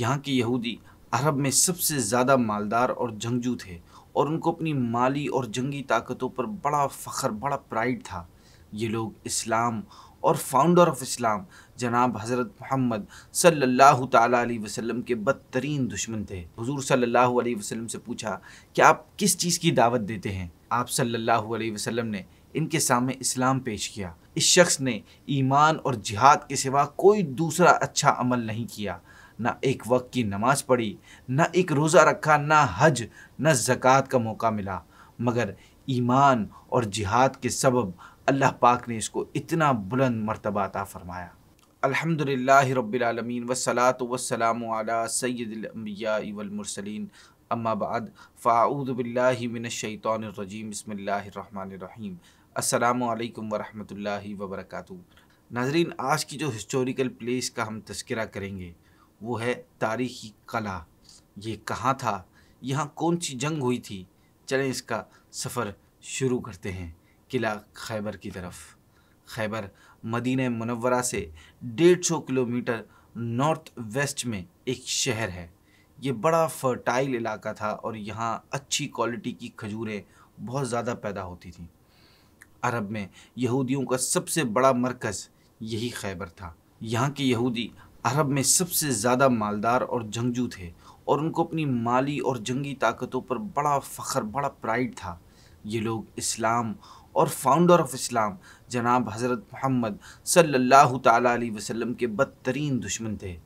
यहाँ के यहूदी अरब में सबसे ज़्यादा मालदार और जंगजू थे और उनको अपनी माली और जंगी ताकतों पर बड़ा फ़ख्र बड़ा प्राइड था ये लोग इस्लाम और फाउंडर ऑफ इस्लाम जनाब हज़रत मोहम्मद सल्लल्लाहु अलैहि वसल्लम के बदतरीन दुश्मन थे हुजूर सल्लल्लाहु अलैहि वसल्लम से पूछा कि आप किस चीज़ की दावत देते हैं आप सल्लल्लाहु अलैहि वसल्लम ने इनके सामने इस्लाम पेश किया इस शख्स ने ईमान और जिहाद के सिवा कोई दूसरा अच्छा अमल नहीं किया ना एक वक्त की नमाज पढ़ी ना एक रोज़ा रखा ना हज न ज़क़़त का मौका मिला मगर ईमान और जिहाद के सबब अल्लाह पाक ने इसको इतना बुलंद मरतबा अता फ़रमाया अल्हम्दुलिल्लाह रब्बिलआलमीन वसलात वसलाम अला सैदिलम्बियामरसलिन अम्माबाद फ़ाऊदबिल्लिमिनशैतरजीम बसमीम अल्लाम वरहमल वबरक नाजरीन आज की जो हिस्टोरिकल प्लेस का हम तस्करा करेंगे वो है तारीखी कला ये कहाँ था यहाँ कौन सी जंग हुई थी चलें इसका सफ़र शुरू करते हैं किला खैबर की तरफ खैबर मदीन मनवरा से डेढ़ सौ किलोमीटर नॉर्थ वेस्ट में एक शहर है ये बड़ा फर्टाइल इलाका था और यहाँ अच्छी क्वालिटी की खजूरें बहुत ज़्यादा पैदा होती थी अरब में यहूदियों का सबसे बड़ा मरकज़ यही खैबर था यहाँ के यहूदी अरब में सबसे ज़्यादा मालदार और जंगजू थे और उनको अपनी माली और जंगी ताकतों पर बड़ा फ़ख्र बड़ा प्राइड था ये लोग इस्लाम और फाउंडर ऑफ इस्लाम जनाब हज़रत मोहम्मद सल्लल्लाहु अलैहि वसल्लम के बदतरीन दुश्मन थे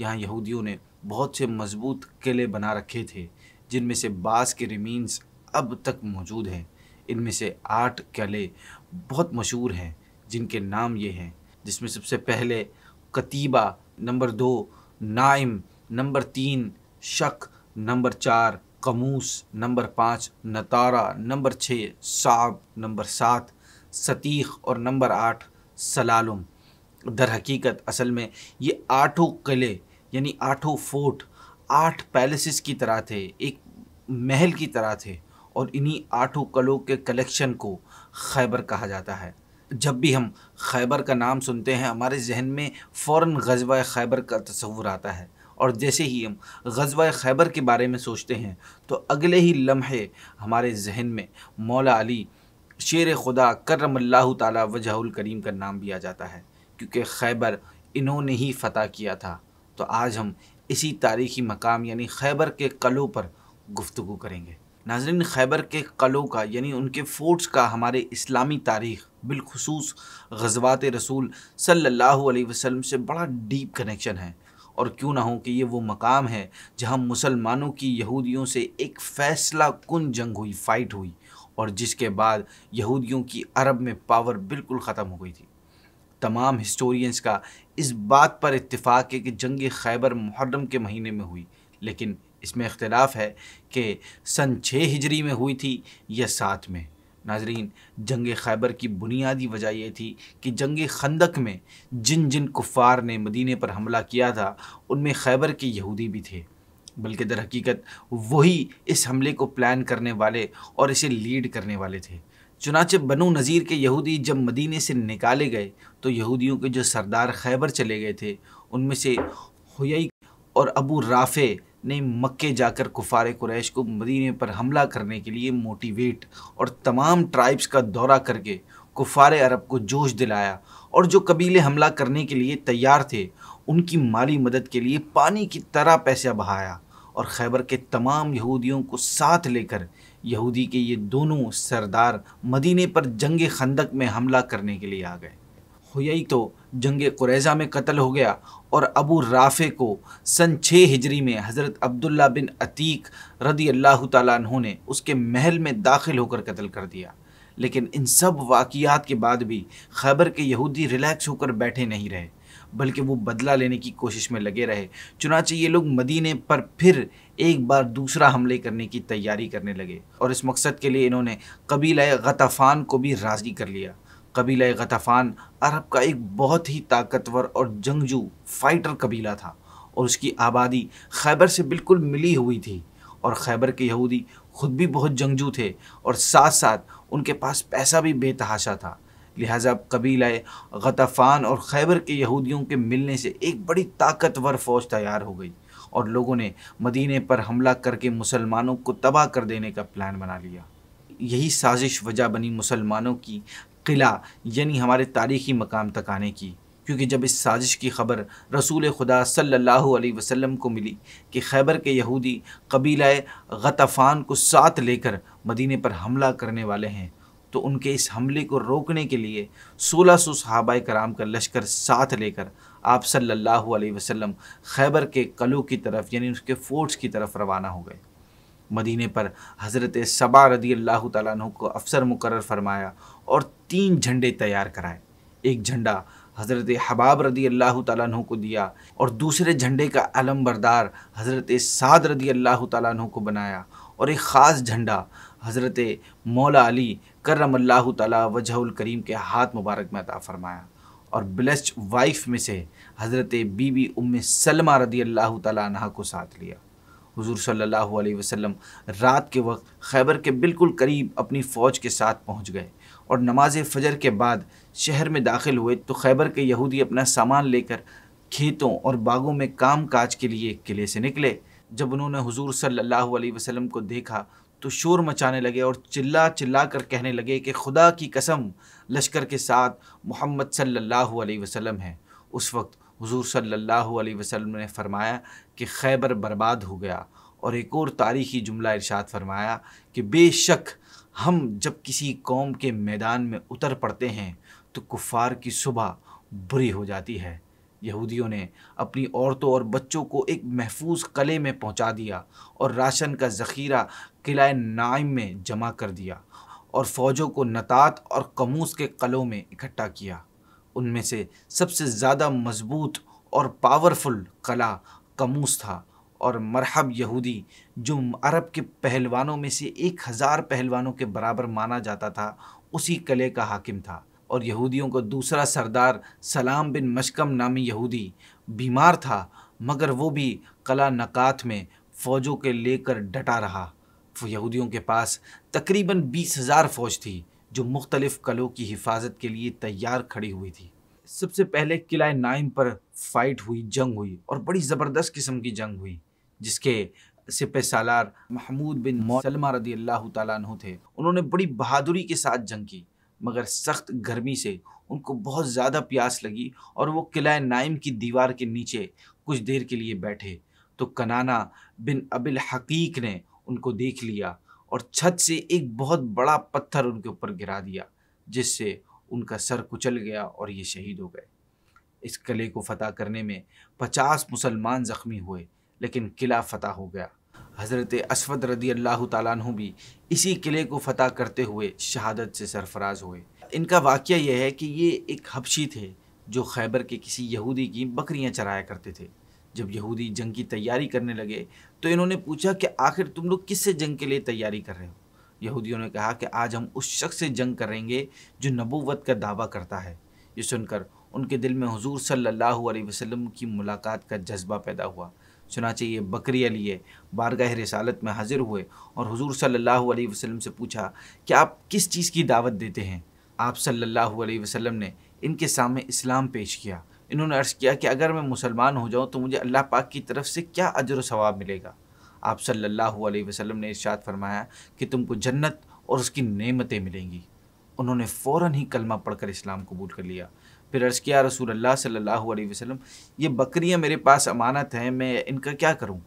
यहाँ यहूदियों ने बहुत से मजबूत किले बना रखे थे जिनमें से बास के रिमीन्स अब तक मौजूद हैं इनमें से आठ किले बहुत मशहूर हैं जिनके नाम ये हैं जिसमें सबसे पहले कतीबा नंबर दो नाइम नंबर तीन शक नंबर चार कमूस नंबर पाँच नतारा नंबर छः साब नंबर सात सतीख और नंबर आठ सलालम दर हकीकत असल में ये आठों किले यानी आठों फोर्ट आठ पैलेसेस की तरह थे एक महल की तरह थे और इन्हीं आठों कलों के कलेक्शन को खैबर कहा जाता है जब भी हम खैबर का नाम सुनते हैं हमारे जहन में फ़ौर गजवा खैबर का तस्वूर आता है और जैसे ही हम गजवा खैबर के बारे में सोचते हैं तो अगले ही लम्हे हमारे जहन में मौला अली शेर खुदा करम ताला वजहुल करीम का नाम भी आ जाता है क्योंकि खैबर इन्होंने ही फतह किया था तो आज हम इसी तारीखी मकाम यानी खैबर के कलों पर गुफ्तु करेंगे नाजरन खैबर के कलों का यानी उनके फोर्ट्स का हमारे इस्लामी तारीख़ बिलखसूस गजबात रसूल सल्लल्लाहु अलैहि वसल्लम से बड़ा डीप कनेक्शन है और क्यों ना हो कि ये वो मकाम है जहां मुसलमानों की यहूदियों से एक फ़ैसला कन जंग हुई फ़ाइट हुई और जिसके बाद यहूदियों की अरब में पावर बिल्कुल ख़त्म हो गई थी तमाम हिस्टोरियंस का इस बात पर इतफाक़ है कि जंग खैबर मुहर्रम के महीने में हुई लेकिन इसमें इख्तलाफ है कि सन छः हिजरी में हुई थी या सात में नाजरीन जंग खैबर की बुनियादी वजह यह थी कि जंग खंदक में जिन जिन कुफ़ार ने मदीने पर हमला किया था उनमें खैबर के यहूदी भी थे बल्कि दर हकीकत वही इस हमले को प्लान करने वाले और इसे लीड करने वाले थे चुनाचे बनु नज़ीर के यहूदी जब मदीने से निकाले गए तो यहूदियों के जो सरदार खैबर चले गए थे उनमें से हुई और अबू राफ़े ने मक्के जाकर कुफार कुरैश को मदीने पर हमला करने के लिए मोटिवेट और तमाम ट्राइब्स का दौरा करके कुफार अरब को जोश दिलाया और जो कबीले हमला करने के लिए तैयार थे उनकी माली मदद के लिए पानी की तरह पैसा बहाया और खैबर के तमाम यहूदियों को साथ लेकर यहूदी के ये दोनों सरदार मदीने पर जंग खंदक में हमला करने के लिए आ गए हो यही तो जंग कुरैज़ा में कत्ल हो गया और अबू राफ़े को सन छः हिजरी में हज़रत अब्दुल्ला बिन अतीक रदी अल्लाह तु ने उसके महल में दाखिल होकर कत्ल कर दिया लेकिन इन सब वाकियात के बाद भी खैबर के यहूदी रिलैक्स होकर बैठे नहीं रहे बल्कि वो बदला लेने की कोशिश में लगे रहे चुनाचे ये लोग मदीने पर फिर एक बार दूसरा हमले करने की तैयारी करने लगे और इस मकसद के लिए इन्होंने कबीला ग़तफ़ान को भी राज़ी कर लिया कबीला गतफ़ान अरब का एक बहुत ही ताकतवर और जंगजू फाइटर कबीला था और उसकी आबादी खैबर से बिल्कुल मिली हुई थी और खैबर के यहूदी खुद भी बहुत जंगजू थे और साथ साथ उनके पास पैसा भी बेतहाशा था लिहाजा कबीला गतफ़ान और खैबर के यहूदियों के मिलने से एक बड़ी ताकतवर फ़ौज तैयार हो गई और लोगों ने मदीने पर हमला करके मुसलमानों को तबाह कर देने का प्लान बना लिया यही साजिश वजह बनी मुसलमानों की किला यानी हमारे तारीखी मकाम तक आने की क्योंकि जब इस साजिश की खबर रसूल खुदा सल्लल्लाहु अलैहि वसल्लम को मिली कि खैबर के यहूदी कबीला गतफ़ान को साथ लेकर मदीने पर हमला करने वाले हैं तो उनके इस हमले को रोकने के लिए सोलह सौ सहाबा कराम का लश्कर साथ लेकर आप सल्लल्लाहु अलैहि वसल्लम खैबर के कलों की तरफ यानी उसके फोर्ट्स की तरफ रवाना हो गए मदीने पर हज़रत सबा रदी अल्लाह तु को अफसर मुकर फरमाया और तीन झंडे तैयार कराए एक झंडा हज़रत हबाब रदी अल्लाह तु को दिया और दूसरे झंडे का अलम बरदार हज़रत साद रदी अल्लाह तु को बनाया और एक ख़ास झंडा हज़रत मौला अली करम अल्लाह तजहुल करीम के हाथ मुबारक में अता फ़रमाया और ब्लस्ट वाइफ में से हज़रत बीबी उम सलमा रदी अल्लाह तह को साथ लिया हुजूर सल्लल्लाहु अलैहि वसल्लम रात के वक्त खैबर के बिल्कुल करीब अपनी फ़ौज के साथ पहुंच गए और नमाज फ़जर के बाद शहर में दाखिल हुए तो खैबर के यहूदी अपना सामान लेकर खेतों और बागों में काम काज के लिए किले से निकले जब उन्होंने हुजूर सल्लल्लाहु अलैहि वसल्लम को देखा तो शोर मचाने लगे और चिल्ला चिल्ला कर कहने लगे कि खुदा की कसम लश्कर के साथ मोहम्मद सल्लल्लाहु अलैहि वसल्लम है उस वक्त हुजूर सल्लल्लाहु अलैहि वसल्लम ने फरमाया कि खैबर बर्बाद हो गया और एक और तारीखी जुमला इरशाद फरमाया कि बेशक हम जब किसी कौम के मैदान में उतर पड़ते हैं तो कुफार की सुबह बुरी हो जाती है यहूदियों ने अपनी औरतों और बच्चों को एक महफूज कले में पहुंचा दिया और राशन का ज़ख़ीरा किला नाइम में जमा कर दिया और फ़ौजों को नतात और कमूस के कलों में इकट्ठा किया उनमें से सबसे ज़्यादा मजबूत और पावरफुल कला कमूस था और मरहब यहूदी जो अरब के पहलवानों में से एक हज़ार पहलवानों के बराबर माना जाता था उसी कले का हाकिम था और यहूदियों का दूसरा सरदार सलाम बिन मशकम नामी यहूदी बीमार था मगर वो भी कला नकात में फ़ौजों के लेकर डटा रहा यहूदियों के पास तकरीबन बीस हज़ार फ़ौज थी जो मुख्तलिफ़ कलों की हिफाजत के लिए तैयार खड़ी हुई थी सबसे पहले किला नाइम पर फाइट हुई जंग हुई और बड़ी ज़बरदस्त किस्म की जंग हुई जिसके सिप सालार महमूद बिन सलमा रदी अल्लाह तु थे उन्होंने बड़ी बहादुरी के साथ जंग की मगर सख्त गर्मी से उनको बहुत ज़्यादा प्यास लगी और वो किला नाइम की दीवार के नीचे कुछ देर के लिए बैठे तो कनाना बिन अबिल हकीक ने उनको देख लिया और छत से एक बहुत बड़ा पत्थर उनके ऊपर गिरा दिया जिससे उनका सर कुचल गया और ये शहीद हो गए इस किले को फतह करने में पचास मुसलमान ज़ख्मी हुए लेकिन किला फतह हो गया हज़रत असफद रदी अल्लाह तु भी इसी किले को फतह करते हुए शहादत से सरफराज हुए इनका वाक़ यह है कि ये एक हबशी थे जो खैबर के किसी यहूदी की बकरियां चराया करते थे जब यहूदी जंग की तैयारी करने लगे तो इन्होंने पूछा कि आखिर तुम लोग किससे जंग के लिए तैयारी कर रहे हो यहूदियों ने कहा कि आज हम उस शख्स से जंग करेंगे जो नबूवत का दावा करता है ये सुनकर उनके दिल में हुजूर सल्लल्लाहु अलैहि वसल्लम की मुलाकात का जज्बा पैदा हुआ चुनाचे ये बकरी लिए बारगाह रसालत में हाजिर हुए और हुजूर सल्लल्लाहु अलैहि वसल्लम से पूछा कि आप किस चीज़ की दावत देते हैं आप सल्लल्लाहु अलैहि वसल्लम ने इनके सामने इस्लाम पेश किया इन्होंने अर्ज़ किया कि अगर मैं मुसलमान हो जाऊँ तो मुझे अल्लाह पाक की तरफ से क्या अजर सवाब मिलेगा आप सल्लल्लाहु अलैहि वसल्लम ने इर्शाद फरमाया कि तुमको जन्नत और उसकी नेमतें मिलेंगी उन्होंने फ़ौर ही कलमा पढ़कर इस्लाम कबूल कर लिया फिर अर्ज़ किया रसूल अल्लाह सल्लल्लाहु अलैहि वसल्लम ये बकरियाँ मेरे पास अमानत हैं मैं इनका क्या करूँ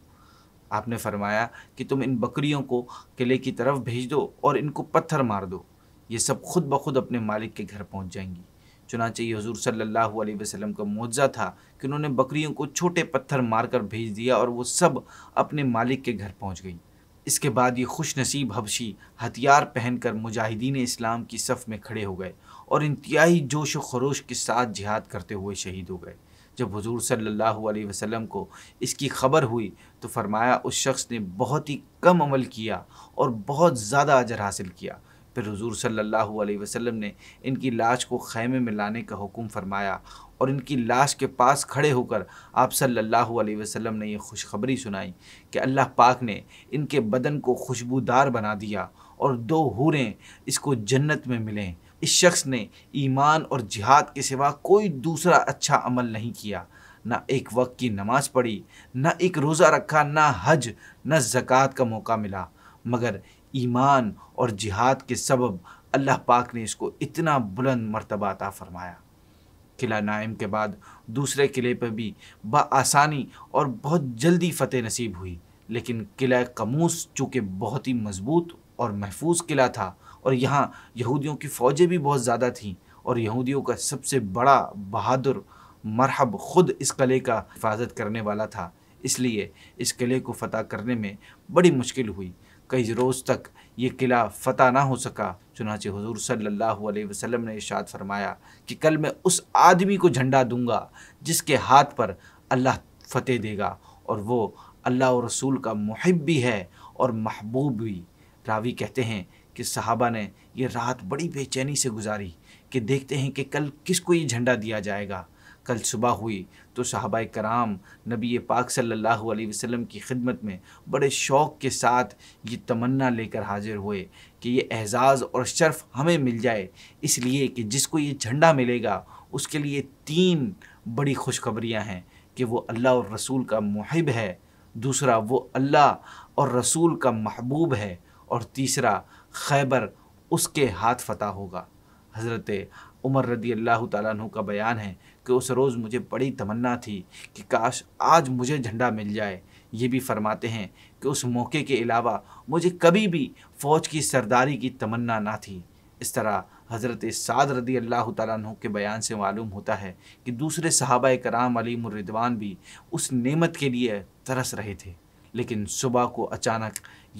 आपने फरमाया कि तुम इन बकरियों को किले की तरफ भेज दो और इनको पत्थर मार दो ये सब खुद ब खुद अपने मालिक के घर पहुँच जाएंगी चुनाचे हजूर सल्ला वसलम का मुआवजा था कि उन्होंने बकरियों को छोटे पत्थर मारकर भेज दिया और वो सब अपने मालिक के घर पहुँच गई इसके बाद ये खुश नसीब हबशी हथियार पहनकर मुजाहिदीन इस्लाम की सफ़ में खड़े हो गए और इंतहाई जोश व खरोश के साथ जिहाद करते हुए शहीद हो गए जब हजूर सल्ला वसलम को इसकी खबर हुई तो फरमाया उस शख्स ने बहुत ही कम अमल किया और बहुत ज़्यादा अजर हासिल किया फिर हजूर सल्लल्लाहु अलैहि वसल्लम ने इनकी लाश को खैमे में लाने का हुक्म फरमाया और इनकी लाश के पास खड़े होकर आप सल्लल्लाहु अलैहि वसल्लम ने यह खुशखबरी सुनाई कि अल्लाह पाक ने इनके बदन को खुशबूदार बना दिया और दो हूरें इसको जन्नत में मिलें इस शख्स ने ईमान और जिहाद के सिवा कोई दूसरा अच्छा अमल नहीं किया ना एक वक्त की नमाज़ पढ़ी ना एक रोज़ा रखा ना हज ना ज़क़़त का मौका मिला मगर ईमान और जिहाद के सबब अल्लाह पाक ने इसको इतना बुलंद मरतबा अता फरमाया किला नाइम के बाद दूसरे किले पर भी बसानी और बहुत जल्दी फ़तेह नसीब हुई लेकिन किला कमूस चूँकि बहुत ही मज़बूत और महफूज किला था और यहाँ यहूदियों की फ़ौजें भी बहुत ज़्यादा थीं और यहूदियों का सबसे बड़ा बहादुर मरहब ख़ुद इस किले का हिफाजत करने वाला था इसलिए इस किले को फतह करने में बड़ी मुश्किल हुई कई रोज़ तक ये किला फ़तह ना हो सका चुनाचे हजूर सल्लल्लाहु अलैहि वसल्लम ने इशाद फरमाया कि कल मैं उस आदमी को झंडा दूंगा जिसके हाथ पर अल्लाह फ़तेह देगा और वो अल्लाह और रसूल का महब भी है और महबूब भी रावी कहते हैं कि साहबा ने यह रात बड़ी बेचैनी से गुजारी कि देखते हैं कि कल किसको ये झंडा दिया जाएगा कल सुबह हुई तो साहबा कराम नबी पाक सल्लल्लाहु अलैहि वसल्लम की खिदमत में बड़े शौक़ के साथ ये तमन्ना लेकर हाजिर हुए कि ये एजाज़ और शर्फ़ हमें मिल जाए इसलिए कि जिसको ये झंडा मिलेगा उसके लिए तीन बड़ी खुशखबरियाँ हैं कि वो अल्लाह और रसूल का महब है दूसरा वो अल्लाह और रसूल का महबूब है और तीसरा खैबर उसके हाथ फतह होगा हज़रत उमर रदी अल्लाह तु का बयान है कि उस रोज़ मुझे बड़ी तमन्ना थी कि काश आज मुझे झंडा मिल जाए ये भी फरमाते हैं कि उस मौके के अलावा मुझे कभी भी फ़ौज की सरदारी की तमन्ना ना थी इस तरह हज़रत साद रदी अल्लाह तु के बयान से मालूम होता है कि दूसरे सहाबा कराम अली मुर्रिदवान भी उस नेमत के लिए तरस रहे थे लेकिन सुबह को अचानक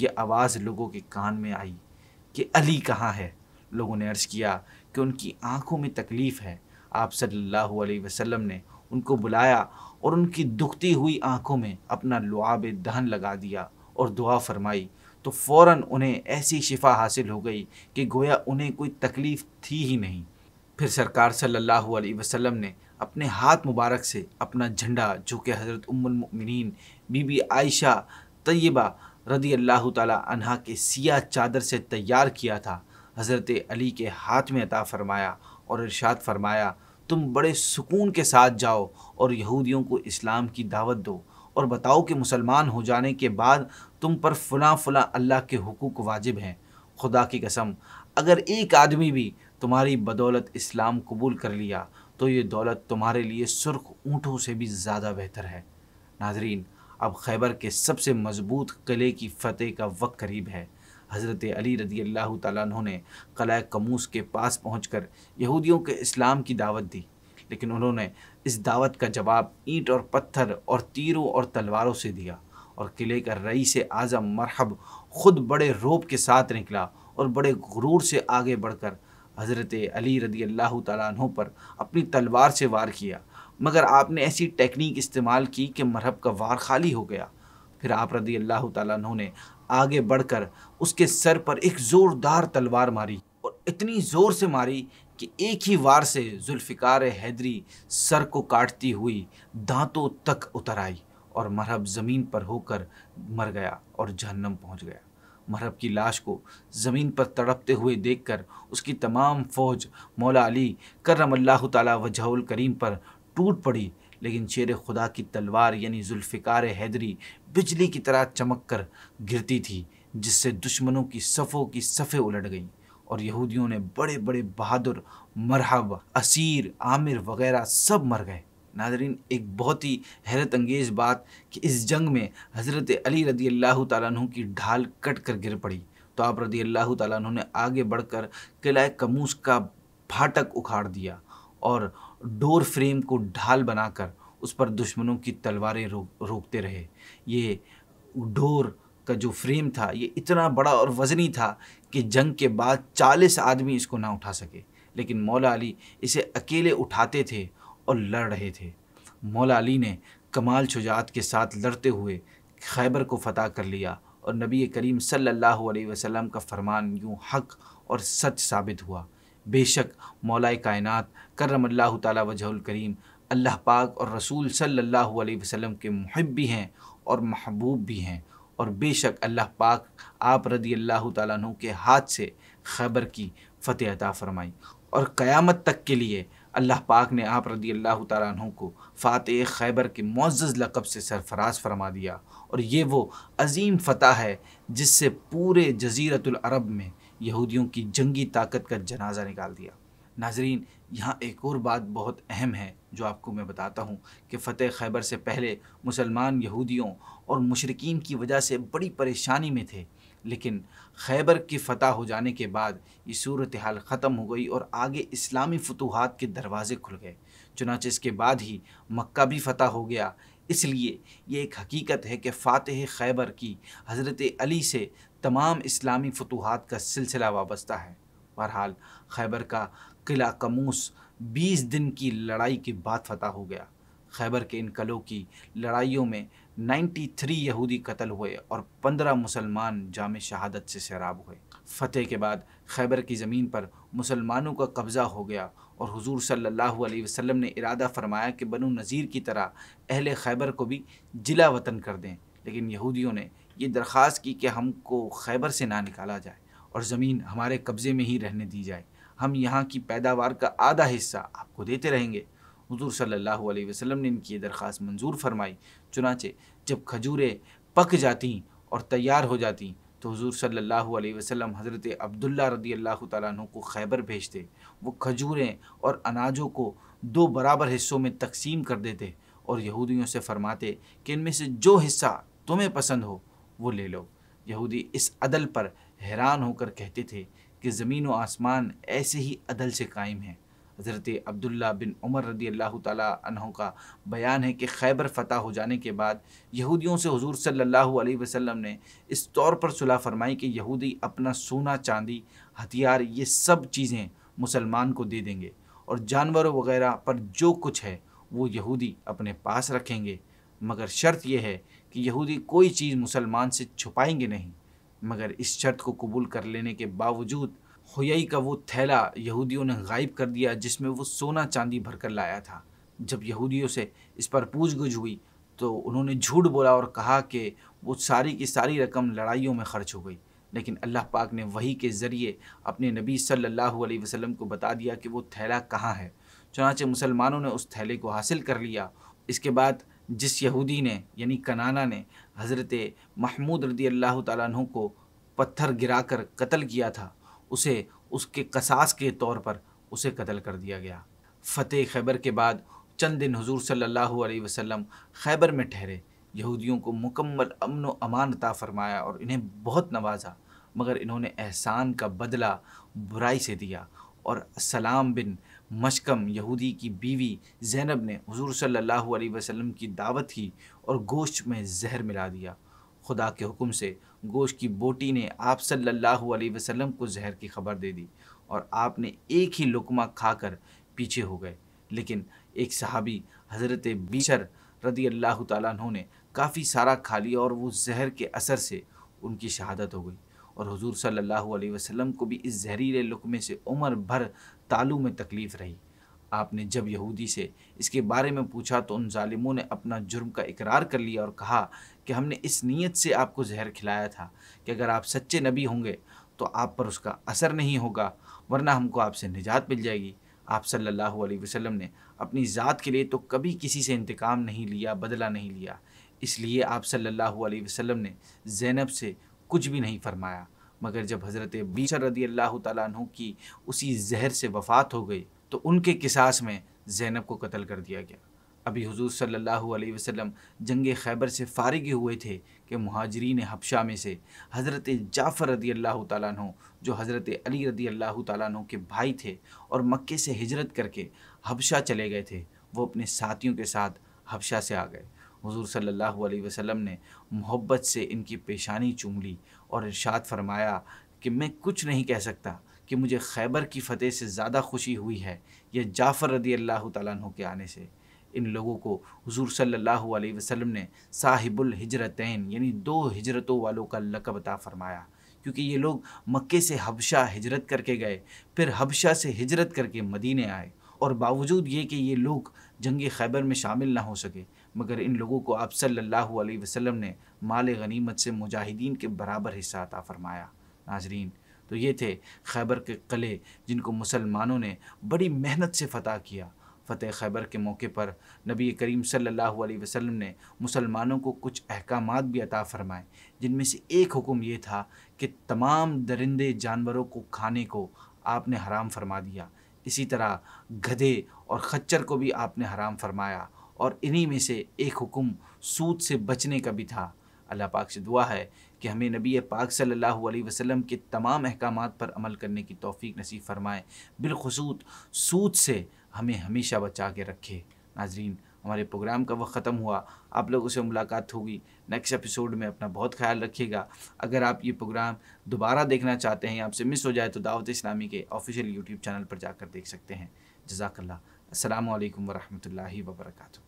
ये आवाज़ लोगों के कान में आई कि अली कहाँ है लोगों ने अर्ज़ किया कि उनकी आँखों में तकलीफ़ है आप सल्लल्लाहु अलैहि वसल्लम ने उनको बुलाया और उनकी दुखती हुई आंखों में अपना लुआब दहन लगा दिया और दुआ फरमाई तो फ़ौर उन्हें ऐसी शिफा हासिल हो गई कि गोया उन्हें कोई तकलीफ़ थी ही नहीं फिर सरकार सल्लल्लाहु अलैहि वसल्लम ने अपने हाथ मुबारक से अपना झंडा जो कि हज़रत उम्मिन बीबी आयशा तय्यबा रदी अल्लाह तह के सिया चादर से तैयार किया था हज़रत अली के हाथ में अता फ़रमाया और इरशाद फरमाया तुम बड़े सुकून के साथ जाओ और यहूदियों को इस्लाम की दावत दो और बताओ कि मुसलमान हो जाने के बाद तुम पर फ़ला फ़ला अल्लाह के हकूक़ वाजिब हैं खुदा की कसम अगर एक आदमी भी तुम्हारी बदौलत इस्लाम कबूल कर लिया तो ये दौलत तुम्हारे लिए सुर्ख ऊँटों से भी ज़्यादा बेहतर है नाजरीन अब खैबर के सबसे मज़बूत किले की फ़तेह का वक्त करीब है हज़रत अली रदी अल्लाह तु ने क़ल़ कमूस के पास पहुँच कर यहूदियों के इस्लाम की दावत दी लेकिन उन्होंने इस दावत का जवाब ईंट और पत्थर और तीरों और तलवारों से दिया और किले का रईस आज़म मरहब ख़ुद बड़े रोब के साथ निकला और बड़े गुरूर से आगे बढ़कर हज़रत अली रदी अल्लाह तु पर अपनी तलवार से वार किया मगर आपने ऐसी टेक्निक इस्तेमाल की कि मरहब का वार खाली हो गया फिर आप रदी अल्लाह तु ने आगे बढ़कर उसके सर पर एक ज़ोरदार तलवार मारी और इतनी ज़ोर से मारी कि एक ही वार से जुल्फ़िकार हैदरी सर को काटती हुई दांतों तक उतर आई और मरहब ज़मीन पर होकर मर गया और जहन्नम पहुंच गया मरहब की लाश को ज़मीन पर तड़पते हुए देखकर उसकी तमाम फ़ौज मौला अली करम अल्लाह ताला वजहुल करीम पर टूट पड़ी लेकिन शेर खुदा की तलवार यानी जुल्फ़िकार हैदरी बिजली की तरह चमक कर गिरती थी जिससे दुश्मनों की सफ़ों की सफ़े उलट गईं और यहूदियों ने बड़े बड़े बहादुर मरहब असीर आमिर वगैरह सब मर गए नादरीन एक बहुत ही हैरत अंगेज़ बात कि इस जंग में हज़रत अली रदी अल्लाह तु की ढाल कट कर गिर पड़ी तो आप रदी अल्लाह तु ने आगे बढ़कर किला कमूस का फाटक उखाड़ दिया और डोर फ्रेम को ढाल बनाकर उस पर दुश्मनों की तलवारें रोक रोकते रहे ये डोर का जो फ्रेम था ये इतना बड़ा और वज़नी था कि जंग के बाद चालीस आदमी इसको ना उठा सके लेकिन मौला अली इसे अकेले उठाते थे और लड़ रहे थे मौला अली ने कमाल शुजात के साथ लड़ते हुए खैबर को फतह कर लिया और नबी करीम सल्लल्लाहु अलैहि वसल्लम का फरमान यूँ हक और सच साबित हुआ बेशक मौलाए कायनत वजहुल करीम अल्लाह पाक और रसूल सल्लल्लाहु अलैहि वसल्लम के महब भी हैं और महबूब भी हैं और बेशक अल्लाह पाक आप रदी अल्लाह तु के हाथ से खैबर की फ़तेह अता फ़रमाई और क़यामत तक के लिए अल्लाह पाक ने आप रदी अल्लाह तु को फ़ातह खैबर के मुज्ज़ लक़ब से सरफराज फरमा दिया और ये वो अजीम फ़तह है जिससे पूरे जजीरतुल अरब में यहूदियों की जंगी ताकत का जनाजा निकाल दिया नाजरीन यहाँ एक और बात बहुत अहम है जो आपको मैं बताता हूँ कि फ़तेह खैबर से पहले मुसलमान यहूदियों और मशरकिन की वजह से बड़ी परेशानी में थे लेकिन खैबर की फ़तह हो जाने के बाद ये सूरत हाल ख़त्म हो गई और आगे इस्लामी फतूहत के दरवाज़े खुल गए चुनाच इसके बाद ही मक्का भी फ़तह हो गया इसलिए ये एक हकीकत है कि फ़ातह खैबर की हज़रत अली से तमाम इस्लामी फतूहत का सिलसिला वाबस्ता है बहरहाल खैबर का किला कमूस बीस दिन की लड़ाई के बाद फतह हो गया खैबर के इन कलों की लड़ाइयों में 93 यहूदी कत्ल हुए और 15 मुसलमान जाम शहादत से शराब हुए फतेह के बाद खैबर की ज़मीन पर मुसलमानों का कब्ज़ा हो गया और हुजूर सल्लल्लाहु अलैहि वसल्लम ने इरादा फरमाया कि बनु नज़ीर की तरह अहल खैबर को भी जिला वतन कर दें लेकिन यहूदियों ने ये दरख्वास्त की कि हमको खैबर से ना निकाला जाए और ज़मीन हमारे कब्ज़े में ही रहने दी जाए हम यहाँ की पैदावार का आधा हिस्सा आपको देते रहेंगे हजूर सल्लल्लाहु अलैहि वसल्लम ने इनकी ये दरख्वास्त मंजूर फरमाई चुनाचे जब खजूरें पक जाती और तैयार हो जाती तो हजूर सल्लल्लाहु अलैहि वसल्लम हज़रत अब्दुल्ला रदी अल्लाह तु को खैबर भेजते वो खजूरें और अनाजों को दो बराबर हिस्सों में तकसीम कर देते और यहूदियों से फरमाते कि इनमें से जो हिस्सा तुम्हें पसंद हो वो ले लो यहूदी इस अदल पर हैरान होकर कहते थे कि ज़मीन व आसमान ऐसे ही अदल से कायम है हज़रत अब्दुल्ला बिन उमर रदी अल्लाह तहों का बयान है कि खैबर फ़तह हो जाने के बाद यहूदियों से हजूर सल्ला वसम ने इस तौर पर सुलह फरमाई कि यहूदी अपना सोना चांदी हथियार ये सब चीज़ें मुसलमान को दे देंगे और जानवरों वगैरह पर जो कुछ है वो यहूदी अपने पास रखेंगे मगर शर्त यह है कि यहूदी कोई चीज़ मुसलमान से छुपाएंगे नहीं मगर इस शर्त को कबूल कर लेने के बावजूद होयाई का वो थैला यहूदियों ने गायब कर दिया जिसमें वो सोना चांदी भरकर लाया था जब यहूदियों से इस पर पूछ गुछ हुई तो उन्होंने झूठ बोला और कहा कि वो सारी की सारी रकम लड़ाइयों में खर्च हो गई लेकिन अल्लाह पाक ने वही के ज़रिए अपने नबी सल्लल्लाहु अलैहि वसल्लम को बता दिया कि वो थैला कहाँ है चुनाचे मुसलमानों ने उस थैले को हासिल कर लिया इसके बाद जिस यहूदी ने यानी कनाना ने हज़रत महमूद रदी अल्लाह तु को पत्थर गिराकर कत्ल किया था उसे उसके कसास के तौर पर उसे कत्ल कर दिया गया फ़तेह खैबर के बाद चंद दिन हजूर सल्लल्लाहु अलैहि वसल्लम खैबर में ठहरे यहूदियों को मुकम्मल अमन व अमान ता फरमाया और इन्हें बहुत नवाजा मगर इन्होंने एहसान का बदला बुराई से दिया और सलाम बिन मशकम यहूदी की बीवी जैनब ने हजूर सल्लल्लाहु अलैहि वसल्लम की दावत की और गोश्त में जहर मिला दिया खुदा के हुक्म से गोश्त की बोटी ने आप सल्लल्लाहु अलैहि वसल्लम को जहर की खबर दे दी और आपने एक ही लुकमा खाकर पीछे हो गए लेकिन एक सहाबी हज़रत बीसर रदी अल्लाह तुने काफ़ी सारा खा लिया और वो जहर के असर से उनकी शहादत हो गई और हुजूर सल्लल्लाहु अलैहि वसल्लम को भी इस जहरीले लुकमे से उम्र भर तालू में तकलीफ़ रही आपने जब यहूदी से इसके बारे में पूछा तो उन ालिमों ने अपना जुर्म का इकरार कर लिया और कहा कि हमने इस नीयत से आपको जहर खिलाया था कि अगर आप सच्चे नबी होंगे तो आप पर उसका असर नहीं होगा वरना हमको आपसे निजात मिल जाएगी आप सल्लल्लाहु अलैहि वसल्लम ने अपनी ज़ात के लिए तो कभी किसी से इंतकाम नहीं लिया बदला नहीं लिया इसलिए आप सल्लल्लाहु अलैहि वसल्लम ने जैनब से कुछ भी नहीं फरमाया मगर जब हज़रत बीसर रदी अल्लाह तु की उसी जहर से वफ़ात हो गई तो उनके किसास में ज़ैनब को कत्ल कर दिया गया अभी हजूर सल्लल्लाहु अलैहि वसल्लम जंग खैबर से फारिग हुए थे कि महाजरीन हबशा में से हज़रत जाफ़र रदी अल्लाह तु जो हज़रत अली रदी अल्लाह तु के भाई थे और मक्के से हिजरत करके हबशा चले गए थे वो अपने साथियों के साथ हबशा से आ गए हुजूर सल्लल्लाहु अलैहि वसल्लम ने मोहब्बत से इनकी पेशानी चूम ली और इरशाद फरमाया कि मैं कुछ नहीं कह सकता कि मुझे खैबर की फ़तेह से ज़्यादा खुशी हुई है यह जाफ़र रदी अल्लाह तु के आने से इन लोगों को हुजूर सल्लल्लाहु अलैहि वसल्लम ने साहिबुल हिजरतैन यानी दो हिजरतों वालों का लकब अता फ़रमाया क्योंकि ये लोग मक्के से हबशा हिजरत करके गए फिर हबशा से हिजरत करके मदीने आए और बावजूद ये कि ये लोग जंग खैबर में शामिल ना हो सके मगर इन लोगों को आप सल्लल्लाहु अलैहि वसल्लम ने माल गनीमत से मुजाहिदीन के बराबर हिस्सा अता फरमाया नाजरीन तो ये थे खैबर के क़ले जिनको मुसलमानों ने बड़ी मेहनत से फ़तह किया फ़तेह खैबर के मौके पर नबी करीम सल्लल्लाहु अलैहि वसल्लम ने मुसलमानों को कुछ अहकाम भी अता फ़रमाए जिनमें से एक हुक्म ये था कि तमाम दरिंदे जानवरों को खाने को आपने हराम फरमा दिया इसी तरह गधे और खच्चर को भी आपने हराम फरमाया और इन्हीं में से एक हुक्म सूद से बचने का भी था अल्लाह पाक से दुआ है कि हमें नबी पाक सल्लल्लाहु अलैहि वसल्लम के तमाम अहकाम पर अमल करने की तौफीक नसीब फरमाए बिलखसूत सूद से हमें हमेशा बचा के रखे नाजरीन हमारे प्रोग्राम का वक्त ख़त्म हुआ आप लोगों से मुलाकात होगी नेक्स्ट एपिसोड में अपना बहुत ख्याल रखिएगा अगर आप ये प्रोग्राम दोबारा देखना चाहते हैं आपसे मिस हो जाए तो दावत इस्लामी के ऑफिशियल यूट्यूब चैनल पर जाकर देख सकते हैं जजाकल्ला असलकम वरहमल वर्का